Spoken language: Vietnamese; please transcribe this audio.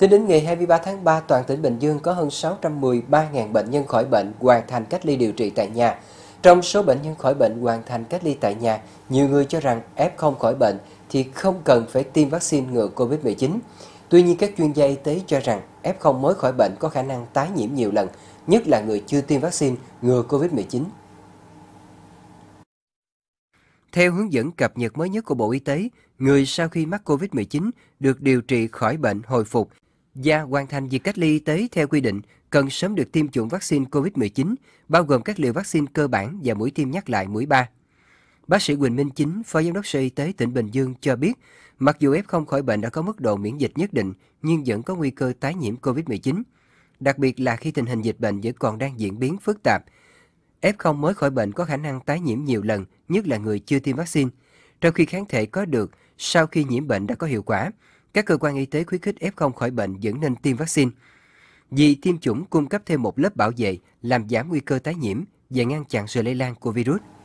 Tính đến ngày 23 tháng 3, toàn tỉnh Bình Dương có hơn 613.000 bệnh nhân khỏi bệnh hoàn thành cách ly điều trị tại nhà. Trong số bệnh nhân khỏi bệnh hoàn thành cách ly tại nhà, nhiều người cho rằng F0 khỏi bệnh thì không cần phải tiêm vaccine ngừa COVID-19. Tuy nhiên, các chuyên gia y tế cho rằng F0 mới khỏi bệnh có khả năng tái nhiễm nhiều lần, nhất là người chưa tiêm vaccine ngừa COVID-19. Theo hướng dẫn cập nhật mới nhất của Bộ Y tế, người sau khi mắc COVID-19 được điều trị khỏi bệnh hồi phục và hoàn thành việc cách ly y tế theo quy định cần sớm được tiêm chủng vaccine COVID-19, bao gồm các liều vaccine cơ bản và mũi tiêm nhắc lại mũi 3. Bác sĩ Quỳnh Minh Chính, Phó Giám đốc Sở Y tế tỉnh Bình Dương cho biết, mặc dù F0 khỏi bệnh đã có mức độ miễn dịch nhất định, nhưng vẫn có nguy cơ tái nhiễm COVID-19, đặc biệt là khi tình hình dịch bệnh vẫn còn đang diễn biến phức tạp. F0 mới khỏi bệnh có khả năng tái nhiễm nhiều lần, nhất là người chưa tiêm vaccine, trong khi kháng thể có được sau khi nhiễm bệnh đã có hiệu quả, các cơ quan y tế khuyến khích F0 khỏi bệnh vẫn nên tiêm vaccine. Vì tiêm chủng cung cấp thêm một lớp bảo vệ làm giảm nguy cơ tái nhiễm và ngăn chặn sự lây lan của virus.